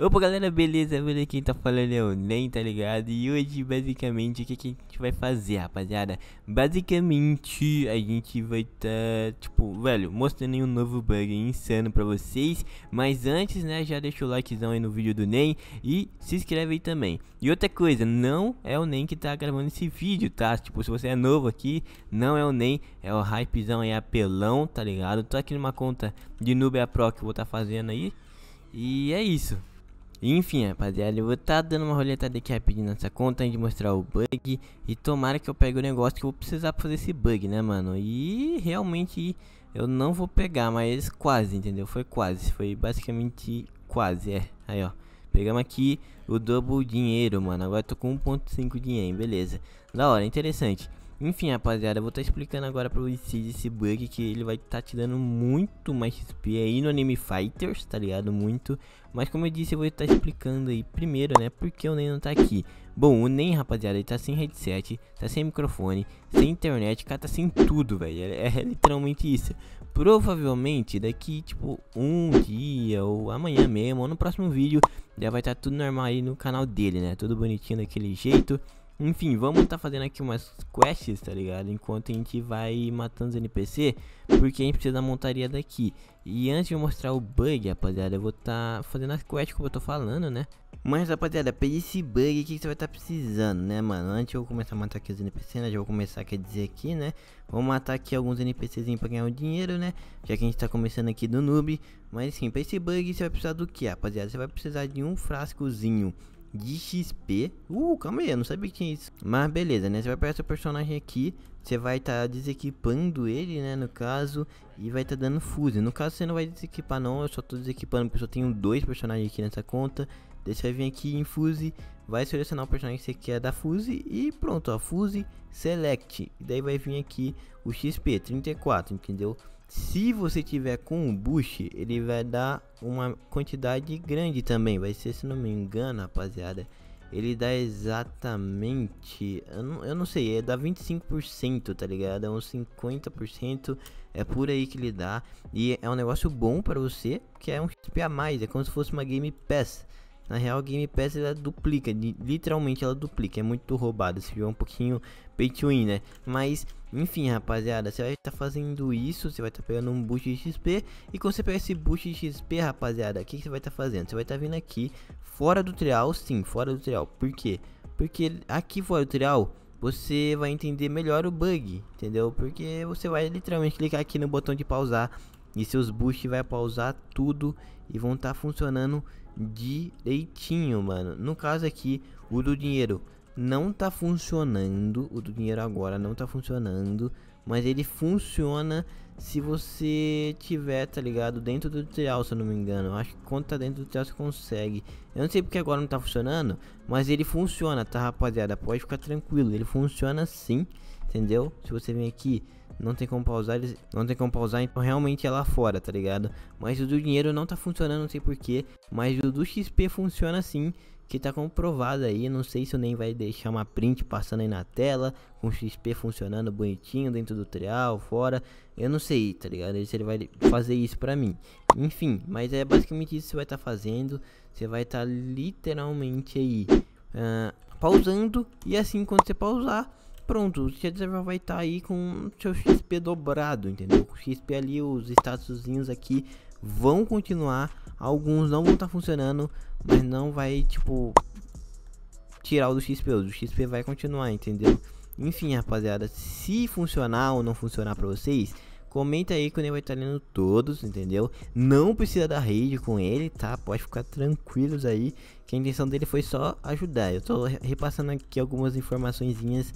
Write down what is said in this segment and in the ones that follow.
Opa galera, beleza? Por aqui é tá falando é o Nem, tá ligado? E hoje basicamente o que, que a gente vai fazer, rapaziada? Basicamente a gente vai tá, tipo, velho, mostrando um novo bug insano pra vocês Mas antes, né, já deixa o likezão aí no vídeo do Nem e se inscreve aí também E outra coisa, não é o Nem que tá gravando esse vídeo, tá? Tipo, se você é novo aqui, não é o Nem, é o hypezão aí apelão, tá ligado? Tô aqui numa conta de Nubia Pro que eu vou tá fazendo aí e é isso. Enfim, rapaziada, eu vou estar tá dando uma roletada aqui rapidinho nessa conta de mostrar o bug. E tomara que eu pegue o negócio que eu vou precisar pra fazer esse bug, né, mano? E realmente eu não vou pegar, mas quase, entendeu? Foi quase, foi basicamente quase, é. Aí, ó. Pegamos aqui o dobro dinheiro, mano. Agora tô com 1.5 dinheiro, beleza. Da hora, interessante. Enfim, rapaziada, eu vou estar tá explicando agora pra vocês esse bug que ele vai estar tá te dando muito mais XP aí no Anime Fighters, tá ligado? Muito. Mas como eu disse, eu vou estar tá explicando aí primeiro, né, porque o Nen não tá aqui. Bom, o Nen, rapaziada, ele tá sem headset, tá sem microfone, sem internet, cara, tá sem tudo, velho. É, é, literalmente isso. Provavelmente daqui, tipo, um dia ou amanhã mesmo, ou no próximo vídeo, já vai estar tá tudo normal aí no canal dele, né? Tudo bonitinho daquele jeito. Enfim, vamos tá fazendo aqui umas quests, tá ligado? Enquanto a gente vai matando os NPC, porque a gente precisa da montaria daqui. E antes de eu mostrar o bug, rapaziada, eu vou tá fazendo as quests como eu tô falando, né? Mas, rapaziada, pra esse bug aqui que você vai estar tá precisando, né, mano? Antes eu começar a matar aqui os NPCs, né? Já vou começar, quer dizer, aqui, né? Vou matar aqui alguns NPCzinhos pra ganhar o dinheiro, né? Já que a gente tá começando aqui do noob. Mas, sim, pra esse bug você vai precisar do que, rapaziada? Você vai precisar de um frascozinho de XP. Uh, calma aí, eu não sabia que tinha isso. Mas beleza, né? Você vai pegar seu personagem aqui, você vai estar tá desequipando ele, né, no caso, e vai estar tá dando fuse. No caso, você não vai desequipar não, eu só estou desequipando porque eu só tenho dois personagens aqui nessa conta. Daí você vai vir aqui em fuse, vai selecionar o personagem que você quer da fuse e pronto, ó, fuse select. E daí vai vir aqui o XP 34, entendeu? Se você tiver com o boost ele vai dar uma quantidade grande também. Vai ser, se não me engano, rapaziada, ele dá exatamente. Eu não, eu não sei, é dá 25%, tá ligado? É uns 50%. É por aí que ele dá. E é um negócio bom para você, que é um XP a mais. É como se fosse uma Game Pass na real, a Game Pass ela duplica, literalmente ela duplica. É muito roubado, se viu um pouquinho pay to win, né? Mas, enfim, rapaziada, você vai estar tá fazendo isso, você vai estar tá pegando um boost de XP. E quando você pegar esse boost de XP, rapaziada, o que, você vai estar tá fazendo? Você vai estar tá vindo aqui, fora do trial, sim, fora do trial. Por quê? Porque aqui fora do trial, você vai entender melhor o bug, entendeu? Porque você vai literalmente clicar aqui no botão de pausar e seus boosts vai pausar tudo e vão estar tá funcionando direitinho, mano. No caso aqui, o do dinheiro não tá funcionando. O do dinheiro agora não tá funcionando. Mas ele funciona se você tiver, tá ligado? Dentro do tutorial, se eu não me engano. Eu acho que quando tá dentro do tutorial você consegue. Eu não sei porque agora não tá funcionando. Mas ele funciona, tá, rapaziada? Pode ficar tranquilo. Ele funciona sim, entendeu? Se você vem aqui não tem como pausar, eles não tem como pausar, então realmente é lá fora, tá ligado? Mas o do dinheiro não tá funcionando, não sei porquê, mas o do XP funciona sim, que tá comprovado aí, não sei se o nem vai deixar uma print passando aí na tela, com XP funcionando bonitinho dentro do trial, fora, eu não sei, tá ligado? Se ele vai fazer isso pra mim. Enfim, mas é basicamente isso que você vai estar tá fazendo, você vai estar tá literalmente aí... Uh, pausando e assim quando você pausar pronto, você já vai estar tá aí com seu XP dobrado, entendeu? Com XP ali, os statuszinhos aqui vão continuar. Alguns não vão estar tá funcionando, mas não vai, tipo, tirar o do XP. O XP vai continuar, entendeu? Enfim, rapaziada, se funcionar ou não funcionar pra vocês, comenta aí que o Ney vai estar tá lendo todos, entendeu? Não precisa dar rede com ele, tá? Pode ficar tranquilos aí, que a intenção dele foi só ajudar. Eu tô repassando aqui algumas informaçõezinhas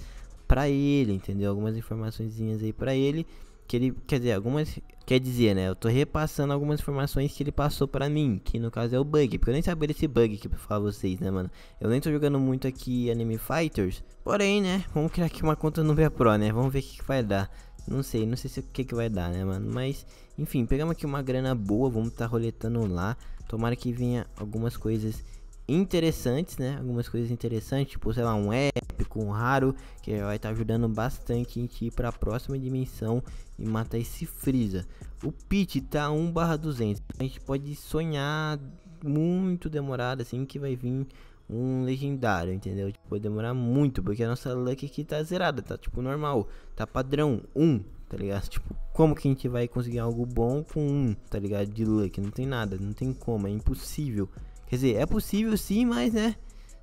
para ele, entendeu? Algumas informaçõeszinhas aí para ele, que ele, quer dizer, algumas, quer dizer, né? Eu tô repassando algumas informações que ele passou para mim, que no caso é o bug, porque eu nem sabia desse bug aqui pra falar vocês, né, mano? Eu nem tô jogando muito aqui Anime Fighters, porém, né, vamos criar aqui uma conta no Via Pro, né? Vamos ver o que, que vai dar. Não sei, não sei se o que, que vai dar, né, mano? Mas, enfim, pegamos aqui uma grana boa, vamos estar tá roletando lá. Tomara que venha algumas coisas interessantes, né? Algumas coisas interessantes, tipo, sei lá, um épico, um raro, que vai estar tá ajudando bastante a gente ir para a próxima dimensão e matar esse Freeza. O Pit tá 1 barra 200, a gente pode sonhar muito demorado assim que vai vir um legendário, entendeu? Tipo, pode demorar muito, porque a nossa luck aqui tá zerada, tá tipo normal, tá padrão 1, um, tá ligado? Tipo, como que a gente vai conseguir algo bom com 1, um, tá ligado? De luck, não tem nada, não tem como, é impossível. Quer dizer, é possível sim, mas né?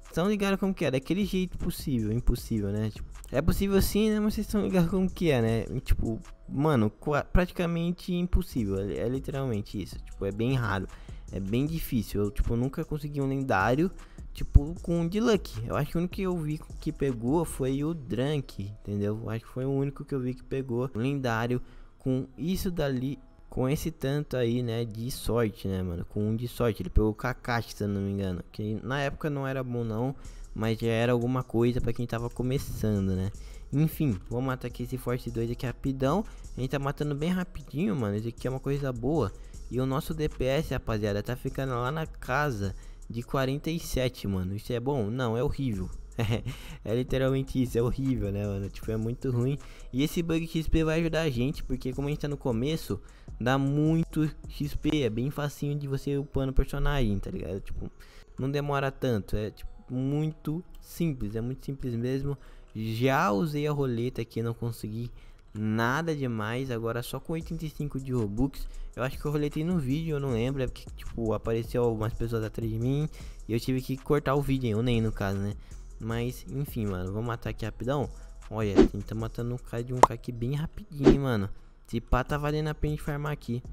Estão ligados como que é, daquele jeito possível, impossível, né? Tipo, é possível sim, né? Mas vocês estão ligados como que é, né? tipo, mano, praticamente impossível. É, é, literalmente isso. Tipo, é bem raro. É bem difícil. Eu, tipo, nunca consegui um lendário, tipo, com um de Luck. Eu acho que o único que eu vi que pegou foi o Drunk, entendeu? Eu acho que foi o único que eu vi que pegou um lendário com isso dali com esse tanto aí, né, de sorte, né, mano? Com um de sorte. Ele pegou o Kakashi, se eu não me engano. Que na época não era bom, não. Mas já era alguma coisa para quem tava começando, né? Enfim, vou matar aqui esse Forte 2 aqui rapidão. A gente tá matando bem rapidinho, mano. Isso aqui é uma coisa boa. E o nosso DPS, rapaziada, tá ficando lá na casa de 47, mano. Isso é bom? Não, é horrível. é literalmente isso, é horrível, né, mano? Tipo, é muito ruim. E esse bug XP vai ajudar a gente, porque como a gente tá no começo, dá muito XP, é bem facinho de você upando o personagem, tá ligado? Tipo, não demora tanto, é tipo, muito simples, é muito simples mesmo. Já usei a roleta aqui, não consegui nada demais, agora só com 85 de Robux. Eu acho que eu roletei no vídeo, eu não lembro, é porque tipo, apareceu algumas pessoas atrás de mim e eu tive que cortar o vídeo, eu nem no caso, né? Mas enfim, mano, vamos matar aqui rapidão. Olha, a gente tá matando um cara de um cara aqui bem rapidinho, mano. Se pá tá valendo a pena a gente farmar aqui.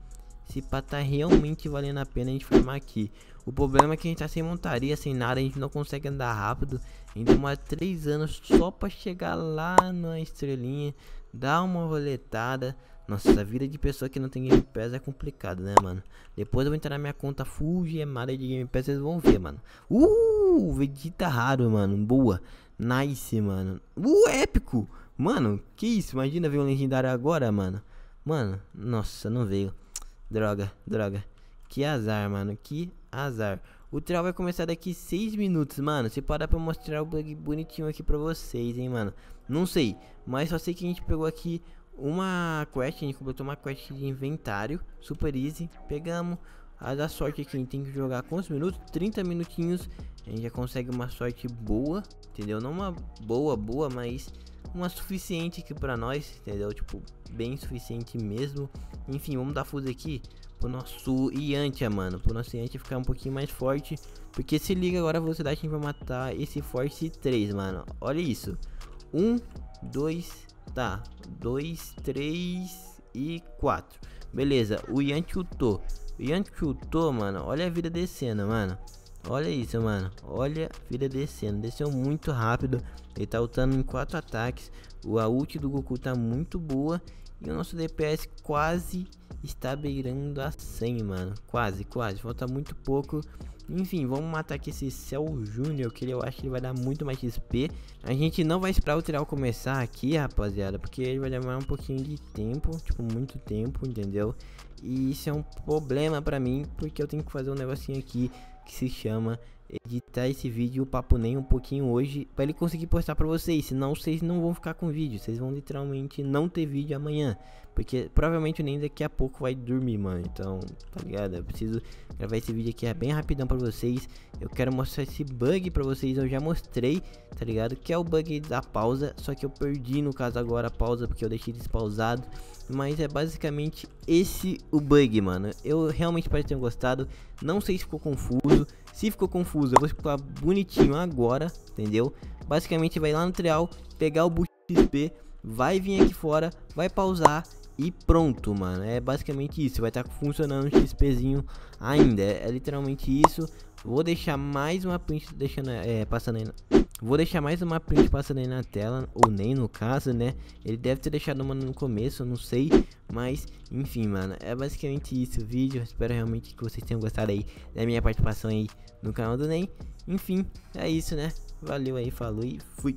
Se pá tá realmente valendo a pena a gente farmar aqui. O problema é que a gente tá sem montaria, sem nada, a gente não consegue andar rápido. Ainda mais três 3 anos só pra chegar lá na estrelinha, dar uma roletada. Nossa, a vida de pessoa que não tem Game Pass é complicada, né, mano? Depois eu vou entrar na minha conta e gemada de Game Pass, vocês vão ver, mano. Uh, Vegeta raro, mano. Boa. Nice, mano. Uh, épico. Mano, que isso? Imagina ver um legendário agora, mano. Mano, nossa, não veio. Droga, droga. Que azar, mano. Que azar. O trial vai começar daqui 6 minutos, mano. Se parar pra mostrar o bug bonitinho aqui pra vocês, hein, mano. Não sei, mas só sei que a gente pegou aqui uma quest. A gente completou uma quest de inventário. Super easy. Pegamos. A da sorte aqui, é a gente tem que jogar quantos minutos? 30 minutinhos. A gente já consegue uma sorte boa, entendeu? Não uma boa, boa, mas uma suficiente aqui pra nós, entendeu? Tipo, bem suficiente mesmo. Enfim, vamos dar fuzil aqui pro nosso Yantia, mano. Pro nosso Yantia ficar um pouquinho mais forte. Porque se liga agora a velocidade que a gente vai matar esse Force 3, mano. Olha isso. 1, 2, tá. 2, 3 e 4. Beleza, o Yantia ultou. O Yantia ultou, mano. Olha a vida descendo, mano. Olha isso, mano. Olha a vida descendo. Desceu muito rápido. Ele tá lutando em quatro ataques. O ult do Goku tá muito boa. E o nosso DPS quase está beirando a 100, mano. Quase, quase. Falta muito pouco. Enfim, vamos matar aqui esse Cell Júnior, que eu acho que ele vai dar muito mais XP. A gente não vai esperar o Trial começar aqui, rapaziada, porque ele vai demorar um pouquinho de tempo, tipo, muito tempo, entendeu? E isso é um problema pra mim, porque eu tenho que fazer um negocinho aqui que se chama editar esse vídeo, o papo nem um pouquinho hoje, para ele conseguir postar para vocês, senão vocês não vão ficar com vídeo, vocês vão literalmente não ter vídeo amanhã, porque provavelmente nem daqui a pouco vai dormir, mano. Então, tá ligado? Eu preciso gravar esse vídeo aqui é bem rapidão para vocês. Eu quero mostrar esse bug para vocês, eu já mostrei, tá ligado? Que é o bug da pausa, só que eu perdi no caso agora a pausa porque eu deixei despausado, mas é basicamente esse o bug, mano. Eu realmente espero que tenham gostado. Não sei se ficou confuso. Se ficou confuso parafuso. Eu vou explicar bonitinho agora, entendeu? Basicamente vai lá no trial, pegar o boost XP, vai vir aqui fora, vai pausar e pronto, mano. É basicamente isso. Vai estar tá funcionando o XPzinho ainda. É, é, literalmente isso. Vou deixar mais uma print deixando, é, passando aí. Vou deixar mais uma print passando aí na tela, ou nem no caso, né? Ele deve ter deixado uma no começo, eu não sei, mas enfim, mano, é basicamente isso o vídeo. Espero realmente que vocês tenham gostado aí da minha participação aí no canal do NEM. Enfim, é isso, né? Valeu aí, falou e fui!